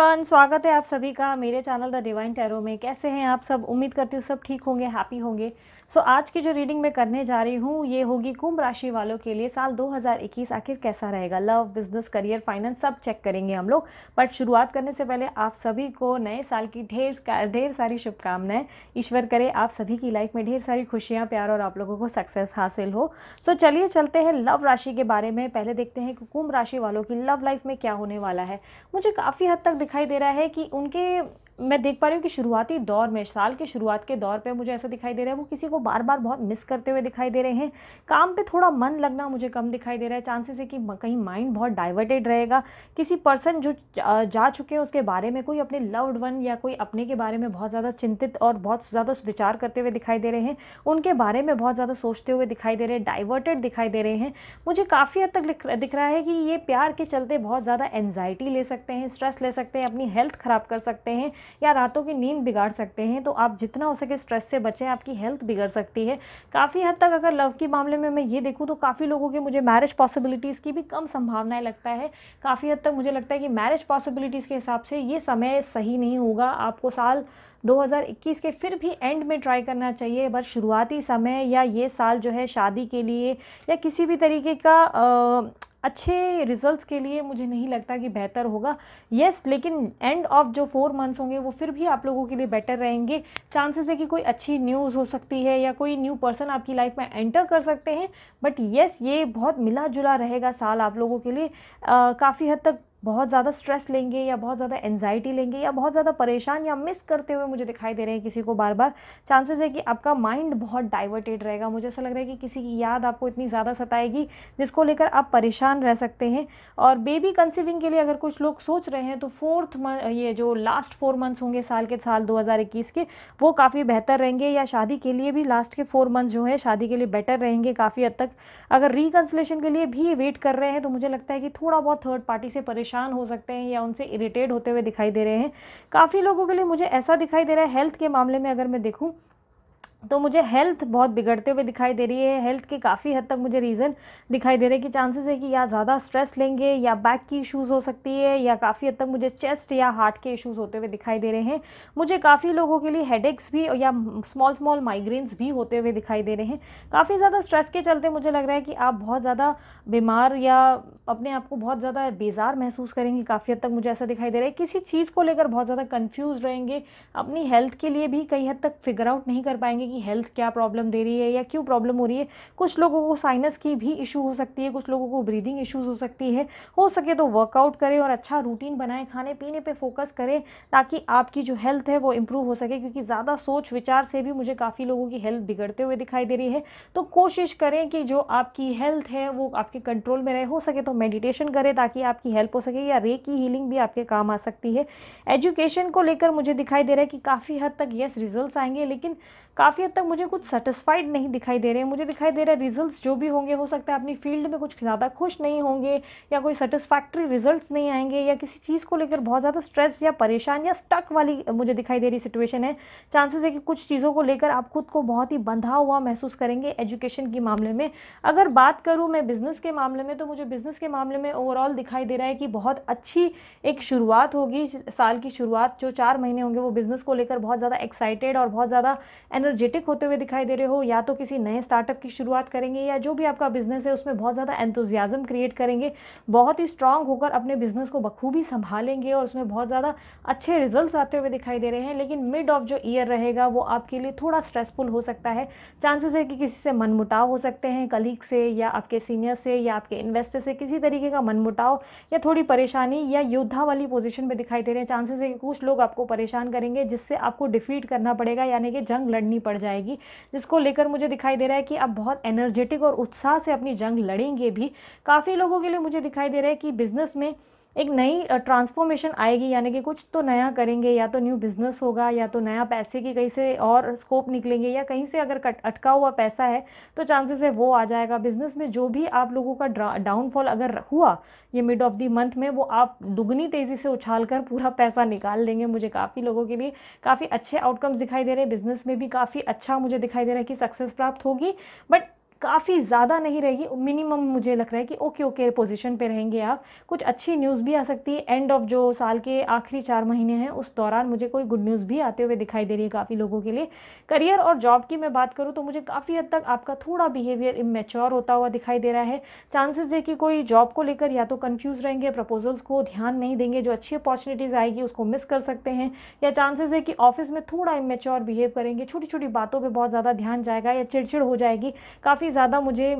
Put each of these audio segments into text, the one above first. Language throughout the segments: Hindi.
एवरीवन स्वागत है आप सभी का मेरे चैनल द डिवाइन टैरो में कैसे हैं आप सब उम्मीद करती हूँ सब ठीक होंगे हैप्पी होंगे सो so, आज की जो रीडिंग मैं करने जा रही हूँ ये होगी कुंभ राशि वालों के लिए साल 2021 आखिर कैसा रहेगा लव बिजनेस करियर फाइनेंस सब चेक करेंगे हम लोग बट शुरुआत करने से पहले आप सभी को नए साल की ढेर ढेर सारी शुभकामनाएं ईश्वर करे आप सभी की लाइफ में ढेर सारी खुशियाँ प्यार और आप लोगों को सक्सेस हासिल हो सो so, चलिए चलते हैं लव राशि के बारे में पहले देखते हैं कि कुंभ राशि वालों की लव लाइफ में क्या होने वाला है मुझे काफ़ी हद तक दिखाई दे रहा है कि उनके मैं देख पा रही हूँ कि शुरुआती दौर में साल के शुरुआत के दौर पे मुझे ऐसा दिखाई दे रहा है वो किसी को बार बार बहुत मिस करते हुए दिखाई दे रहे हैं काम पे थोड़ा मन लगना मुझे कम दिखाई दे रहा है चांसेस है कि कहीं माइंड बहुत डाइवर्टेड रहेगा किसी पर्सन जो जा चुके हैं उसके बारे में कोई अपने लव्ड वन या कोई अपने के बारे में बहुत ज़्यादा चिंतित और बहुत ज़्यादा विचार करते हुए दिखाई दे रहे हैं उनके बारे में बहुत ज़्यादा सोचते हुए दिखाई दे रहे हैं डाइवर्टेड दिखाई दे रहे हैं मुझे काफ़ी हद तक दिख रहा है कि ये प्यार के चलते बहुत ज़्यादा एन्जाइटी ले सकते हैं स्ट्रेस ले सकते हैं अपनी हेल्थ ख़राब कर सकते हैं या रातों की नींद बिगाड़ सकते हैं तो आप जितना हो सके स्ट्रेस से बचें आपकी हेल्थ बिगड़ सकती है काफ़ी हद तक अगर लव के मामले में मैं ये देखूँ तो काफ़ी लोगों के मुझे मैरिज पॉसिबिलिटीज़ की भी कम संभावनाएँ लगता है काफ़ी हद तक मुझे लगता है कि मैरिज पॉसिबिलिटीज़ के हिसाब से ये समय सही नहीं होगा आपको साल 2021 के फिर भी एंड में ट्राई करना चाहिए बस शुरुआती समय या ये साल जो है शादी के लिए या किसी भी तरीके का आ, अच्छे रिजल्ट्स के लिए मुझे नहीं लगता कि बेहतर होगा येस लेकिन एंड ऑफ जो फोर मंथ्स होंगे वो फिर भी आप लोगों के लिए बेटर रहेंगे चांसेस है कि कोई अच्छी न्यूज़ हो सकती है या कोई न्यू पर्सन आपकी लाइफ में एंटर कर सकते हैं बट येस ये बहुत मिला जुला रहेगा साल आप लोगों के लिए काफ़ी हद तक बहुत ज़्यादा स्ट्रेस लेंगे या बहुत ज़्यादा एनजाइटी लेंगे या बहुत ज़्यादा परेशान या मिस करते हुए मुझे दिखाई दे रहे हैं किसी को बार बार चांसेस है कि आपका माइंड बहुत डाइवर्टेड रहेगा मुझे ऐसा लग रहा है कि किसी की याद आपको इतनी ज़्यादा सताएगी जिसको लेकर आप परेशान रह सकते हैं और बेबी कंसीविंग के लिए अगर कुछ लोग सोच रहे हैं तो फोर्थ ये जो लास्ट फोर मंथ्स होंगे साल के साल दो के वो काफ़ी बेहतर रहेंगे या शादी के लिए भी लास्ट के फोर मंथ्स जो है शादी के लिए बेटर रहेंगे काफ़ी हद तक अगर रिकन्सलेशन के लिए भी वेट कर रहे हैं तो मुझे लगता है कि थोड़ा बहुत थर्ड पार्टी से परेशान परेशान हो सकते हैं या उनसे इरीटेट होते हुए दिखाई दे रहे हैं काफ़ी लोगों के लिए मुझे ऐसा दिखाई दे रहा है हेल्थ के मामले में अगर मैं देखूँ तो मुझे हेल्थ बहुत बिगड़ते हुए दिखाई दे रही है हेल्थ के काफ़ी हद तक मुझे रीज़न दिखाई दे रहे हैं कि चांसेस है कि या ज़्यादा स्ट्रेस लेंगे या बैक की इश्यूज़ हो सकती है या काफ़ी हद तक मुझे चेस्ट या हार्ट के इश्यूज़ होते हुए दिखाई दे रहे हैं मुझे काफ़ी लोगों के लिए हेडेक्स भी या स्मॉल स्मॉल माइग्रेन्स भी होते हुए दिखाई दे रहे हैं काफ़ी ज़्यादा स्ट्रेस के चलते मुझे लग रहा है कि आप बहुत ज़्यादा बीमार या अपने आप को बहुत ज़्यादा बेजार महसूस करेंगे काफ़ी हद तक मुझे ऐसा दिखाई दे रहा है किसी चीज़ को लेकर बहुत ज़्यादा कंफ्यूज रहेंगे अपनी हेल्थ के लिए भी कई हद तक फिगर आउट नहीं कर पाएंगे कि हेल्थ क्या प्रॉब्लम दे रही है या क्यों प्रॉब्लम हो रही है कुछ लोगों को साइनस की भी इशू हो सकती है कुछ लोगों को ब्रीदिंग इशूज़ हो सकती है हो सके तो वर्कआउट करें और अच्छा रूटीन बनाएं खाने पीने पर फोकस करें ताकि आपकी जो हेल्थ है वो इम्प्रूव हो सके क्योंकि ज़्यादा सोच विचार से भी मुझे काफ़ी लोगों की हेल्थ बिगड़ते हुए दिखाई दे रही है तो कोशिश करें कि जो आपकी हेल्थ है वो आपके कंट्रोल में रहे हो सके तो मेडिटेशन करें ताकि आपकी हेल्प हो सके या रे की हीलिंग भी आपके काम आ सकती है एजुकेशन को लेकर मुझे दिखाई दे रहा है कि काफ़ी हद तक येस रिजल्ट आएंगे लेकिन काफ़ी हद तक मुझे कुछ सेटिस्फाइड नहीं दिखाई दे रहे हैं मुझे दिखाई दे रहा है रिजल्ट जो भी होंगे हो सकता है अपनी फील्ड में कुछ ज़्यादा खुश नहीं होंगे या कोई सेटिस्फैक्ट्री रिजल्ट नहीं आएंगे या किसी चीज़ को लेकर बहुत ज़्यादा स्ट्रेस या परेशान या स्टक वाली मुझे दिखाई दे रही सिचुएशन है चांसेस है कि कुछ चीज़ों को लेकर आप खुद को बहुत ही बंधा हुआ महसूस करेंगे एजुकेशन के मामले में अगर बात करूँ मैं बिज़नेस के मामले में तो मुझे बिज़नेस के मामले में ओवरऑल दिखाई दे रहा है कि बहुत अच्छी एक शुरुआत होगी साल की शुरुआत जो चार महीने होंगे वो बिज़नेस को लेकर बहुत ज़्यादा एक्साइटेड और बहुत ज़्यादा एनर्जेटिक होते हुए दिखाई दे रहे हो या तो किसी नए स्टार्टअप की शुरुआत करेंगे या जो भी आपका बिज़नेस है उसमें बहुत ज़्यादा एंथुजियाज़म क्रिएट करेंगे बहुत ही स्ट्रांग होकर अपने बिज़नेस को बखूबी संभालेंगे और उसमें बहुत ज़्यादा अच्छे रिजल्ट आते हुए दिखाई दे रहे हैं लेकिन मिड ऑफ जो ईयर रहेगा वो आपके लिए थोड़ा स्ट्रेसफुल हो सकता है चांसेस है कि किसी से मनमुटाव हो सकते हैं कलीग से या आपके सीनियर से या आपके इन्वेस्टर से किसी किसी तरीके का मनमुटाव या थोड़ी परेशानी या योद्धा वाली पोजिशन में दिखाई दे रहे हैं चांसेस है कि कुछ लोग आपको परेशान करेंगे जिससे आपको डिफीट करना पड़ेगा यानी कि जंग लड़नी पड़ जाएगी जिसको लेकर मुझे दिखाई दे रहा है कि आप बहुत एनर्जेटिक और उत्साह से अपनी जंग लड़ेंगे भी काफ़ी लोगों के लिए मुझे दिखाई दे रहा है कि बिज़नेस में एक नई ट्रांसफॉर्मेशन आएगी यानी कि कुछ तो नया करेंगे या तो न्यू बिज़नेस होगा या तो नया पैसे की कहीं से और स्कोप निकलेंगे या कहीं से अगर कट अटका हुआ पैसा है तो चांसेस है वो आ जाएगा बिज़नेस में जो भी आप लोगों का डाउनफॉल अगर हुआ ये मिड ऑफ़ दी मंथ में वो आप दुगनी तेज़ी से उछाल कर पूरा पैसा निकाल लेंगे मुझे काफ़ी लोगों के लिए काफ़ी अच्छे आउटकम्स दिखाई दे रहे हैं बिज़नेस में भी काफ़ी अच्छा मुझे दिखाई दे रहा है कि सक्सेस प्राप्त होगी बट काफ़ी ज़्यादा नहीं रहेगी मिनिमम मुझे लग रहा है कि ओके ओके पोजीशन पे रहेंगे आप कुछ अच्छी न्यूज़ भी आ सकती है एंड ऑफ जो साल के आखिरी चार महीने हैं उस दौरान मुझे कोई गुड न्यूज़ भी आते हुए दिखाई दे रही है काफ़ी लोगों के लिए करियर और जॉब की मैं बात करूँ तो मुझे काफ़ी हद तक आपका थोड़ा बिहेवियर इमेच्योर होता हुआ दिखाई दे रहा है चांसेस है कि कोई जॉब को लेकर या तो कन्फ्यूज़ रहेंगे प्रपोजल्स को ध्यान नहीं देंगे जो अच्छी अपॉर्चुनिटीज़ आएगी उसको मिस कर सकते हैं या चांसेस है कि ऑफिस में थोड़ा इमेच्योर बिहेव करेंगे छोटी छोटी बातों पर बहुत ज़्यादा ध्यान जाएगा या चिड़चिड़ हो जाएगी काफ़ी ज़्यादा मुझे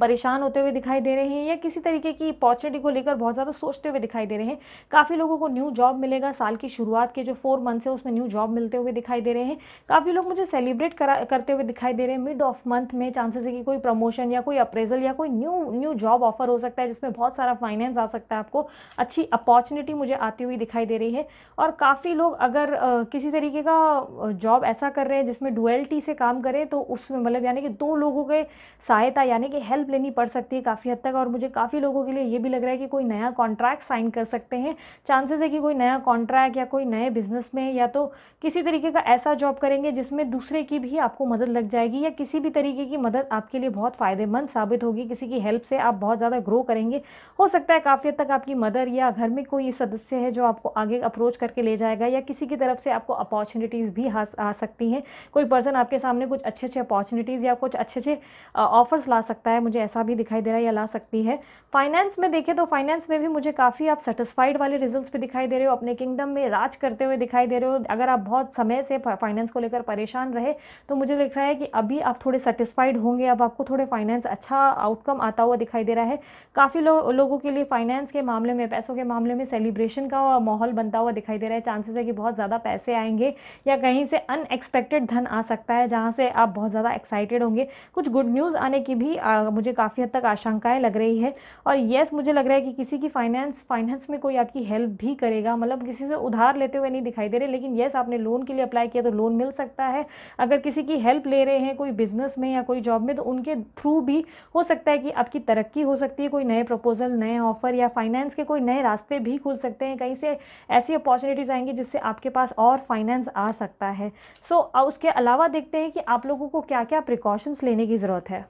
परेशान होते हुए दिखाई दे रहे हैं या किसी तरीके की अपॉर्चुनिटी को लेकर बहुत ज़्यादा सोचते हुए दिखाई दे रहे हैं काफ़ी लोगों को न्यू जॉब मिलेगा साल की शुरुआत के जो फोर मंथ्स है उसमें न्यू जॉब मिलते हुए दिखाई दे रहे हैं काफ़ी लोग मुझे सेलिब्रेट करा करते हुए दिखाई दे रहे हैं मिड ऑफ मंथ में चांसेस है कि कोई प्रमोशन या कोई अप्रेजल या कोई न्यू न्यू जॉब ऑफर हो सकता है जिसमें बहुत सारा फाइनेंस आ सकता है आपको अच्छी अपॉर्चुनिटी मुझे आती हुई दिखाई दे रही है और काफ़ी लोग अगर किसी तरीके का जॉब ऐसा कर रहे हैं जिसमें डुअल्टी से काम करें तो उसमें मतलब यानी कि दो लोगों के सहायता यानी कि हेल्प हेल्प लेनी पड़ सकती है काफ़ी हद तक और मुझे काफ़ी लोगों के लिए ये भी लग रहा है कि कोई नया कॉन्ट्रैक्ट साइन कर सकते हैं चांसेस है कि कोई नया कॉन्ट्रैक्ट या कोई नए बिजनेस में या तो किसी तरीके का ऐसा जॉब करेंगे जिसमें दूसरे की भी आपको मदद लग जाएगी या किसी भी तरीके की मदद आपके लिए बहुत फ़ायदेमंद साबित होगी किसी की हेल्प से आप बहुत ज़्यादा ग्रो करेंगे हो सकता है काफ़ी हद तक आपकी मदर या घर में कोई सदस्य है जो आपको आगे अप्रोच करके ले जाएगा या किसी की तरफ से आपको अपॉर्चुनिटीज़ भी आ सकती हैं कोई पर्सन आपके सामने कुछ अच्छे अच्छे अपॉर्चुनिटीज़ या कुछ अच्छे अच्छे ऑफर्स ला सकता है मुझे मुझे ऐसा भी दिखाई दे रहा है या ला सकती है फाइनेंस में देखें तो फाइनेंस में भी मुझे काफ़ी आप सेटिस्फाइड वाले रिजल्ट्स भी दिखाई दे रहे हो अपने किंगडम में राज करते हुए दिखाई दे रहे हो अगर आप बहुत समय से फाइनेंस को लेकर परेशान रहे तो मुझे लिख रहा है कि अभी आप थोड़े सेटिस्फाइड होंगे अब आपको थोड़े फाइनेंस अच्छा आउटकम आता हुआ दिखाई दे रहा है काफ़ी लोगों के लिए फाइनेंस के मामले में पैसों के मामले में सेलिब्रेशन का माहौल बनता हुआ दिखाई दे रहा है चांसेस है कि बहुत ज़्यादा पैसे आएंगे या कहीं से अनएक्सपेक्टेड धन आ सकता है जहाँ से आप बहुत ज़्यादा एक्साइटेड होंगे कुछ गुड न्यूज़ आने की भी मुझे काफ़ी हद तक आशंकाएं लग रही है और यस मुझे लग रहा है कि किसी की फाइनेंस फाइनेंस में कोई आपकी हेल्प भी करेगा मतलब किसी से उधार लेते हुए नहीं दिखाई दे रहे लेकिन येस आपने लोन के लिए अप्लाई किया तो लोन मिल सकता है अगर किसी की हेल्प ले रहे हैं कोई बिजनेस में या कोई जॉब में तो उनके थ्रू भी हो सकता है कि आपकी तरक्की हो सकती है कोई नए प्रपोजल नए ऑफर या फाइनेंस के कोई नए रास्ते भी खुल सकते हैं कहीं से ऐसी अपॉर्चुनिटीज़ आएंगी जिससे आपके पास और फाइनेंस आ सकता है सो so, उसके अलावा देखते हैं कि आप लोगों को क्या क्या प्रिकॉशंस लेने की ज़रूरत है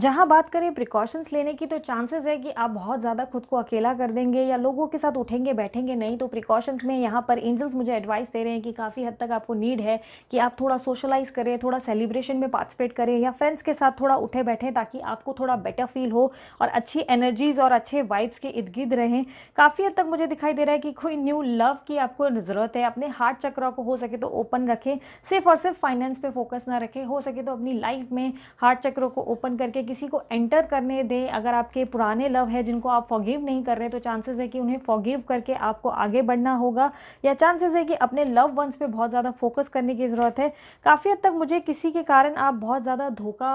जहाँ बात करें प्रिकॉशंस लेने की तो चांसेस है कि आप बहुत ज़्यादा खुद को अकेला कर देंगे या लोगों के साथ उठेंगे बैठेंगे नहीं तो प्रिकॉशंस में यहाँ पर एंजल्स मुझे एडवाइस दे रहे हैं कि काफ़ी हद तक आपको नीड है कि आप थोड़ा सोशलाइज करें थोड़ा सेलिब्रेशन में पार्टिसिपेट करें या फ्रेंड्स के साथ थोड़ा उठे बैठें ताकि आपको थोड़ा बेटर फील हो और अच्छी एनर्जीज़ और अच्छे वाइब्स के इर्द गिर्द रहें काफ़ी हद तक मुझे दिखाई दे रहा है कि कोई न्यू लव की आपको ज़रूरत है अपने हार्ट चक्र को हो सके तो ओपन रखें सिर्फ और सिर्फ फाइनेंस पर फोकस ना रखें हो सके तो अपनी लाइफ में हार्ट चक्रों को ओपन करके किसी को एंटर करने दें अगर आपके पुराने लव है जिनको आप फॉगिव नहीं कर रहे तो चांसेस है कि उन्हें फॉगिव करके आपको आगे बढ़ना होगा या चांसेस है कि अपने लव वंस पे बहुत ज़्यादा फोकस करने की ज़रूरत है काफ़ी हद तक मुझे किसी के कारण आप बहुत ज़्यादा धोखा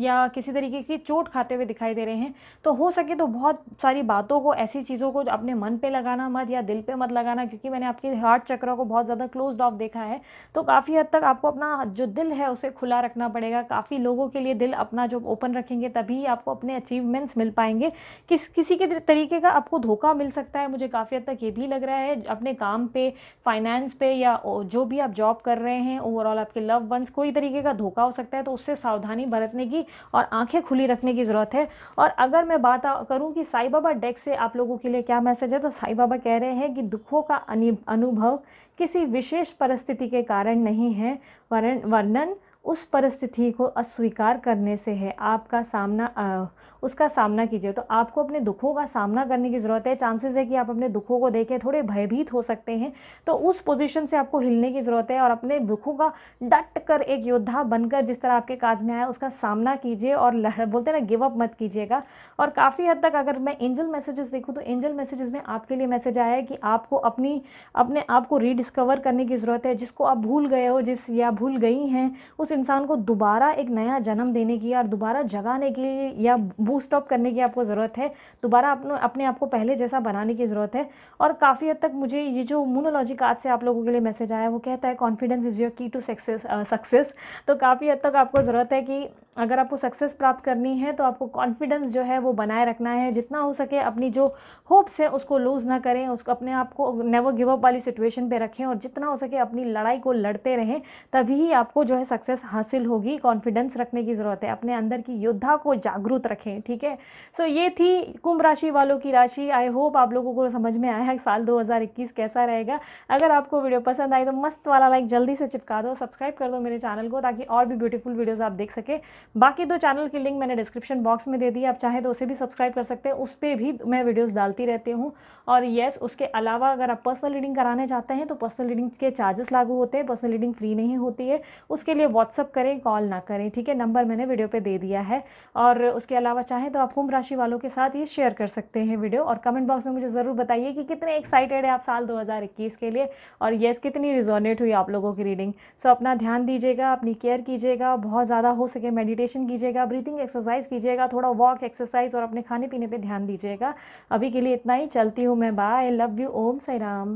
या किसी तरीके की चोट खाते हुए दिखाई दे रहे हैं तो हो सके तो बहुत सारी बातों को ऐसी चीज़ों को अपने मन पर लगाना मत या दिल पर मत लगाना क्योंकि मैंने आपके हार्ट चक्र को बहुत ज़्यादा क्लोज ऑफ देखा है तो काफ़ी हद तक आपको अपना जो दिल है उसे खुला रखना पड़ेगा काफ़ी लोगों के लिए दिल अपना जो ओपन रखेंगे तभी आपको अपने अचीवमेंट्स मिल पाएंगे किस किसी के तरीके का आपको धोखा मिल सकता है मुझे काफ़ी हद तक ये भी लग रहा है अपने काम पे फाइनेंस पे या जो भी आप जॉब कर रहे हैं ओवरऑल आपके लव वंस कोई तरीके का धोखा हो सकता है तो उससे सावधानी बरतने की और आँखें खुली रखने की ज़रूरत है और अगर मैं बात करूँ कि साई बाबा डेस्क से आप लोगों के लिए क्या मैसेज है तो साई बाबा कह रहे हैं कि दुखों का अनुभव किसी विशेष परिस्थिति के कारण नहीं है वर्ण वर्णन उस परिस्थिति को अस्वीकार करने से है आपका सामना आ, उसका सामना कीजिए तो आपको अपने दुखों का सामना करने की ज़रूरत है चांसेस है कि आप अपने दुखों को देखें थोड़े भयभीत हो सकते हैं तो उस पोजीशन से आपको हिलने की ज़रूरत है और अपने दुखों का डट कर एक योद्धा बनकर जिस तरह आपके काज में आया उसका सामना कीजिए और बोलते ना गिव अप मत कीजिएगा और काफ़ी हद तक अगर मैं एंजल मैसेजेस देखूँ तो एंजल मैसेजेस में आपके लिए मैसेज आया है कि आपको अपनी अपने आप को रीडिस्कवर करने की ज़रूरत है जिसको आप भूल गए हो जिस या भूल गई हैं उस इंसान को दोबारा एक नया जन्म देने की और दोबारा जगाने की या बूस्टअप करने की आपको ज़रूरत है दोबारा अपने अपने आप को पहले जैसा बनाने की ज़रूरत है और काफ़ी हद तक मुझे ये जो मोनोलॉजी कार्ड से आप लोगों के लिए मैसेज आया वो कहता है confidence is your key to success success तो काफ़ी हद तक आपको ज़रूरत है कि अगर आपको सक्सेस प्राप्त करनी है तो आपको कॉन्फिडेंस जो है वो बनाए रखना है जितना हो सके अपनी जो होप्स हैं उसको लूज़ ना करें उसको अपने आप को नेवर गिव अप वाली सिचुएशन पे रखें और जितना हो सके अपनी लड़ाई को लड़ते रहें तभी आपको जो है सक्सेस हासिल होगी कॉन्फिडेंस रखने की ज़रूरत है अपने अंदर की योद्धा को जागरूक रखें ठीक है सो ये थी कुंभ राशि वालों की राशि आई होप आप लोगों को समझ में आया साल दो कैसा रहेगा अगर आपको वीडियो पसंद आई तो मस्त वाला लाइक जल्दी से चिपका दो सब्सक्राइब कर दो मेरे चैनल को ताकि और भी ब्यूटीफुल वीडियोज़ आप देख सकें बाकी दो चैनल की लिंक मैंने डिस्क्रिप्शन बॉक्स में दे दी आप चाहें तो उसे भी सब्सक्राइब कर सकते हैं उस पर भी मैं वीडियोज़ डालती रहती हूँ और येस उसके अलावा अगर आप पर्सनल रीडिंग कराने चाहते हैं तो पर्सनल रीडिंग के चार्जेस लागू होते हैं पर्सनल रीडिंग फ्री नहीं होती है उसके लिए व्हाट्सअप करें कॉल ना करें ठीक है नंबर मैंने वीडियो पर दे दिया है और उसके अलावा चाहें तो आप कुंभ राशि वालों के साथ ये शेयर कर सकते हैं वीडियो और कमेंट बॉक्स में मुझे ज़रूर बताइए कि कितने एक्साइटेड है आप साल 2021 के लिए और येस कितनी रिजोनेट हुई आप लोगों की रीडिंग सो अपना ध्यान दीजिएगा अपनी केयर कीजिएगा बहुत ज़्यादा हो सके मेडिटेट मेडिटेशन कीजिएगा ब्रीथिंग एक्सरसाइज कीजिएगा थोड़ा वॉक एक्सरसाइज और अपने खाने पीने पर ध्यान दीजिएगा अभी के लिए इतना ही चलती हूँ मैं bye love you Om Sai Ram